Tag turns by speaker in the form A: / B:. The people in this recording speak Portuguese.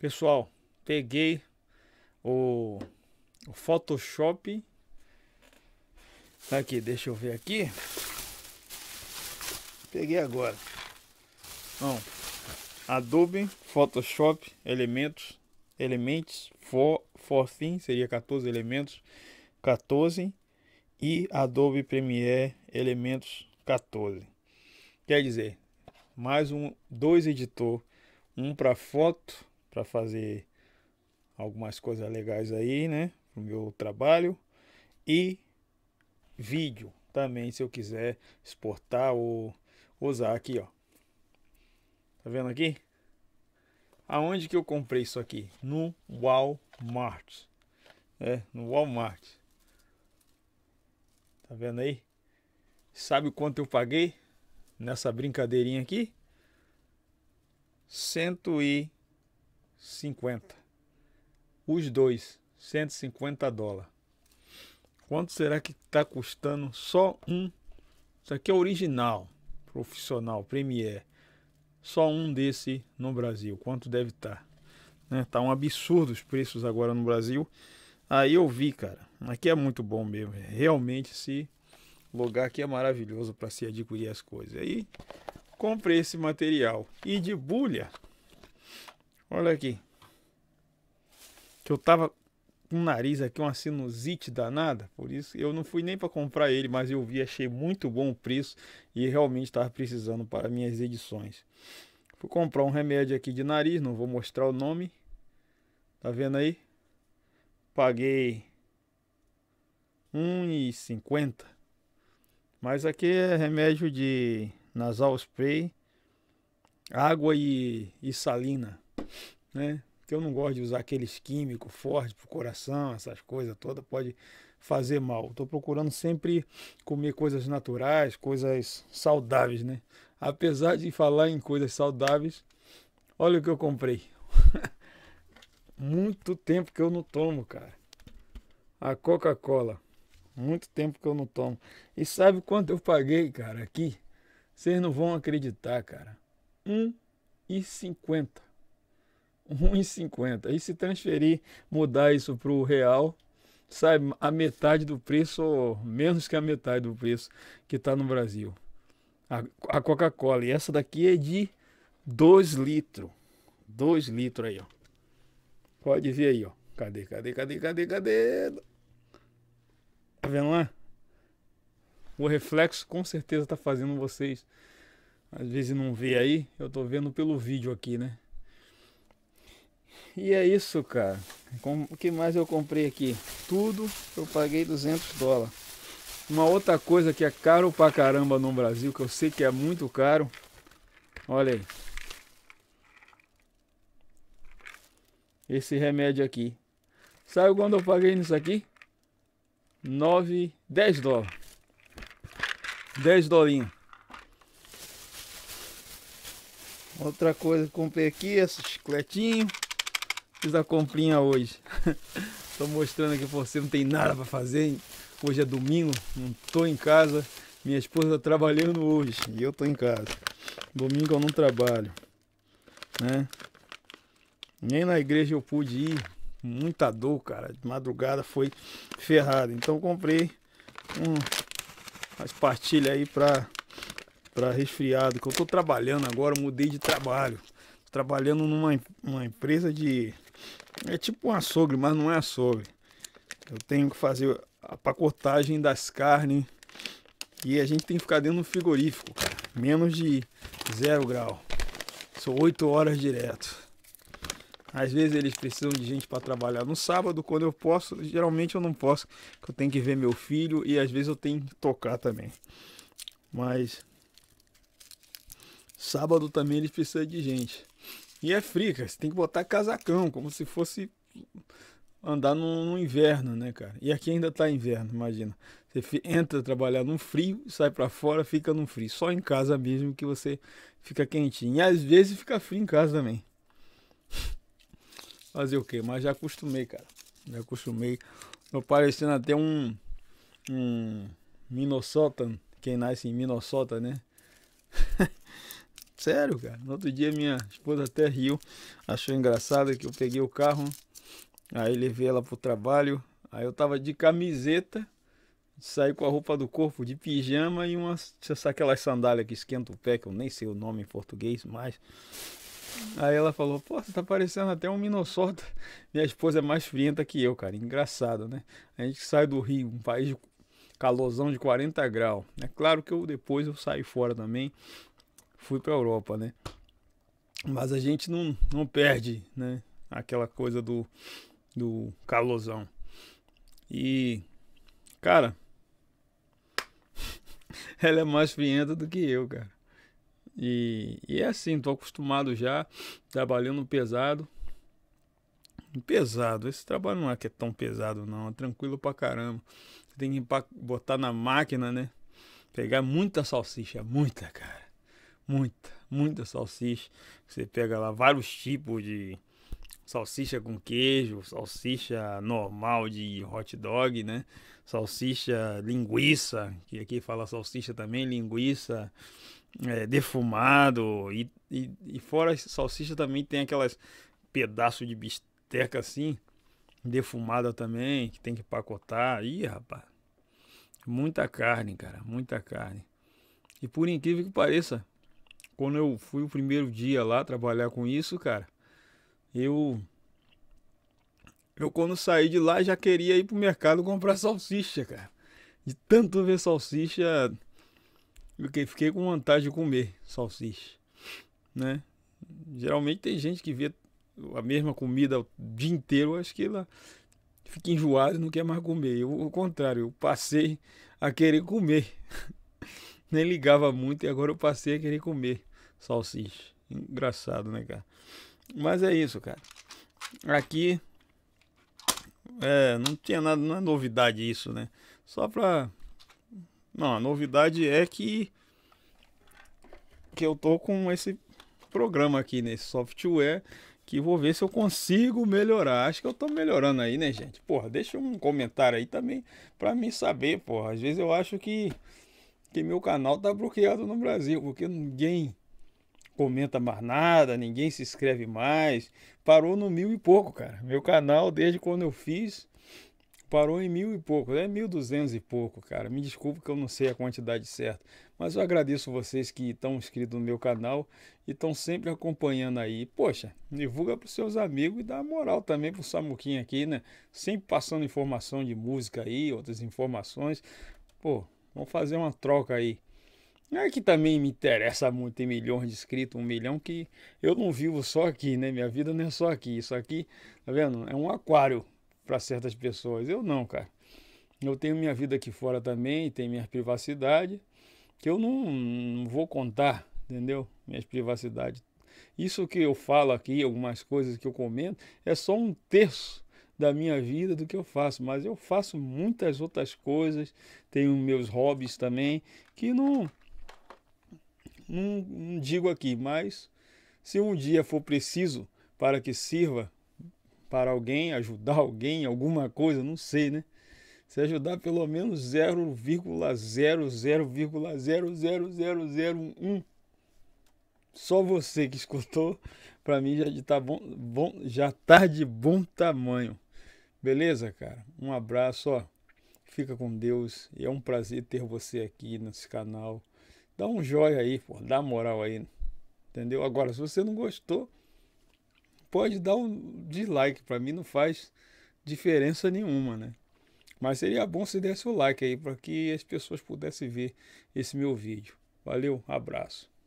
A: Pessoal, peguei o, o Photoshop. Tá aqui, deixa eu ver aqui. Peguei agora. Bom, Adobe Photoshop Elementos, Elementos for, for seria 14 elementos, 14 e Adobe Premiere Elementos 14. Quer dizer, mais um dois editor, um para foto para fazer algumas coisas legais aí, né? Pro meu trabalho. E vídeo também, se eu quiser exportar ou usar aqui, ó. Tá vendo aqui? Aonde que eu comprei isso aqui? No Walmart. É, no Walmart. Tá vendo aí? Sabe quanto eu paguei nessa brincadeirinha aqui? 100 e 50. Os dois, 150 dólares. Quanto será que está custando só um? Isso aqui é original, profissional, Premier. Só um desse no Brasil. Quanto deve estar? Tá? Né? tá um absurdo os preços agora no Brasil. Aí eu vi, cara. Aqui é muito bom mesmo. Realmente esse lugar aqui é maravilhoso para se adquirir as coisas. Aí comprei esse material. E de bulha, Olha aqui. Que eu tava com um nariz aqui, uma sinusite danada. Por isso eu não fui nem para comprar ele, mas eu vi, achei muito bom o preço e realmente estava precisando para minhas edições. Fui comprar um remédio aqui de nariz, não vou mostrar o nome. Tá vendo aí? Paguei 1,50. Mas aqui é remédio de nasal spray, água e, e salina né? Que eu não gosto de usar aqueles químicos fortes pro coração, essas coisas todas pode fazer mal. Tô procurando sempre comer coisas naturais, coisas saudáveis, né? Apesar de falar em coisas saudáveis, olha o que eu comprei. Muito tempo que eu não tomo, cara. A Coca-Cola. Muito tempo que eu não tomo. E sabe quanto eu paguei, cara, aqui? Vocês não vão acreditar, cara. 1,50. 1,50. E se transferir, mudar isso para o real, sai a metade do preço, ou menos que a metade do preço que está no Brasil. A, a Coca-Cola. E essa daqui é de 2 litros. 2 litros aí, ó. Pode ver aí, ó. Cadê, cadê, cadê, cadê, cadê? Tá vendo lá? O reflexo com certeza tá fazendo vocês. Às vezes não vê aí, eu tô vendo pelo vídeo aqui, né? E é isso, cara. O que mais eu comprei aqui? Tudo eu paguei 200 dólares. Uma outra coisa que é caro pra caramba no Brasil, que eu sei que é muito caro. Olha aí. Esse remédio aqui. Sabe quando eu paguei nisso aqui? 9, 10 dólares. 10 dolinhos. Outra coisa que comprei aqui é esse chicletinho. Fiz a comprinha hoje. Estou mostrando aqui para você, não tem nada para fazer. Hein? Hoje é domingo, não estou em casa. Minha esposa tá trabalhando hoje e eu estou em casa. Domingo eu não trabalho, né? Nem na igreja eu pude ir. Muita dor, cara. De madrugada foi ferrado. Então comprei um, umas partilhas aí para para resfriado, que eu estou trabalhando agora, mudei de trabalho. trabalhando numa uma empresa de é tipo um açougue, mas não é açougue. Eu tenho que fazer a pacotagem das carnes e a gente tem que ficar dentro do frigorífico, cara. Menos de zero grau. São oito horas direto. Às vezes eles precisam de gente para trabalhar no sábado, quando eu posso, geralmente eu não posso, porque eu tenho que ver meu filho e às vezes eu tenho que tocar também. Mas sábado também eles precisam de gente. E é frio, cara. Você tem que botar casacão, como se fosse andar no, no, inverno, né, cara? E aqui ainda tá inverno, imagina. Você entra trabalhar no frio, sai para fora, fica num frio. Só em casa mesmo que você fica quentinho. E às vezes fica frio em casa também. Fazer o quê? Mas já acostumei, cara. Já acostumei. Tô parecendo até um. Um. Minnesota. Quem nasce em Minnesota, né? Sério, cara. No outro dia minha esposa até riu, achou engraçado que eu peguei o carro, aí levei ela pro trabalho, aí eu tava de camiseta, saí com a roupa do corpo, de pijama e umas, aquelas sandálias que esquenta o pé, que eu nem sei o nome em português, mas Aí ela falou, pô, você tá parecendo até um Minnesota. Minha esposa é mais frienta que eu, cara. Engraçado, né? A gente sai do Rio, um país de de 40 graus. É claro que eu depois eu saí fora também, fui para a Europa, né? Mas a gente não, não perde, né? Aquela coisa do, do calorzão. E, cara, ela é mais fienta do que eu, cara. E, e é assim, tô acostumado já, trabalhando pesado. Pesado, esse trabalho não é que é tão pesado, não. É tranquilo pra caramba. Você tem que botar na máquina, né? Pegar muita salsicha, muita, cara muita, muita salsicha. Você pega lá vários tipos de salsicha com queijo, salsicha normal de hot dog, né? Salsicha linguiça, que aqui fala salsicha também, linguiça é, defumado e, e, e fora salsicha também tem aquelas pedaço de bisteca assim, defumada também, que tem que pacotar. Ih, rapaz, muita carne, cara, muita carne. E por incrível que pareça, quando eu fui o primeiro dia lá trabalhar com isso, cara, eu. Eu quando saí de lá já queria ir pro mercado comprar salsicha, cara. De tanto ver salsicha, eu fiquei com vontade de comer salsicha, né? Geralmente tem gente que vê a mesma comida o dia inteiro, acho que ela fica enjoada e não quer mais comer. Eu, o contrário, eu passei a querer comer. Nem ligava muito e agora eu passei a querer comer salsicha. Engraçado, né, cara? Mas é isso, cara. Aqui. É, não tinha nada, não é novidade isso, né? Só pra. Não, a novidade é que. Que eu tô com esse programa aqui nesse né? software que vou ver se eu consigo melhorar. Acho que eu tô melhorando aí, né, gente? Porra, deixa um comentário aí também para mim saber, porra. Às vezes eu acho que que meu canal tá bloqueado no Brasil, porque ninguém comenta mais nada, ninguém se inscreve mais. Parou no mil e pouco, cara. Meu canal, desde quando eu fiz, parou em mil e pouco, é mil duzentos e pouco, cara. Me desculpa que eu não sei a quantidade certa, mas eu agradeço vocês que estão inscritos no meu canal e estão sempre acompanhando aí. Poxa, divulga para os seus amigos e dá moral também para o Samuquinha aqui, né? Sempre passando informação de música aí, outras informações. Pô, vamos fazer uma troca aí. Não é que também me interessa muito, ter milhões de inscritos, um milhão, que eu não vivo só aqui, né? Minha vida não é só aqui. Isso aqui, tá vendo? É um aquário para certas pessoas. Eu não, cara. Eu tenho minha vida aqui fora também, tenho minha privacidade, que eu não, não vou contar, entendeu? Minhas privacidades. Isso que eu falo aqui, algumas coisas que eu comento, é só um terço da minha vida do que eu faço, mas eu faço muitas outras coisas, tenho meus hobbies também, que não não, não digo aqui, mas se um dia for preciso para que sirva para alguém, ajudar alguém, alguma coisa, não sei, né? Se ajudar pelo menos 0,00,00001 só você que escutou, para mim já está bom, bom, já tá de bom tamanho. Beleza, cara? Um abraço, ó. Fica com Deus. E é um prazer ter você aqui nesse canal dá um joinha aí, pô, dá moral aí. Entendeu? Agora, se você não gostou, pode dar um dislike. Para mim não faz diferença nenhuma, né? Mas seria bom se desse o like aí para que as pessoas pudessem ver esse meu vídeo. Valeu, abraço.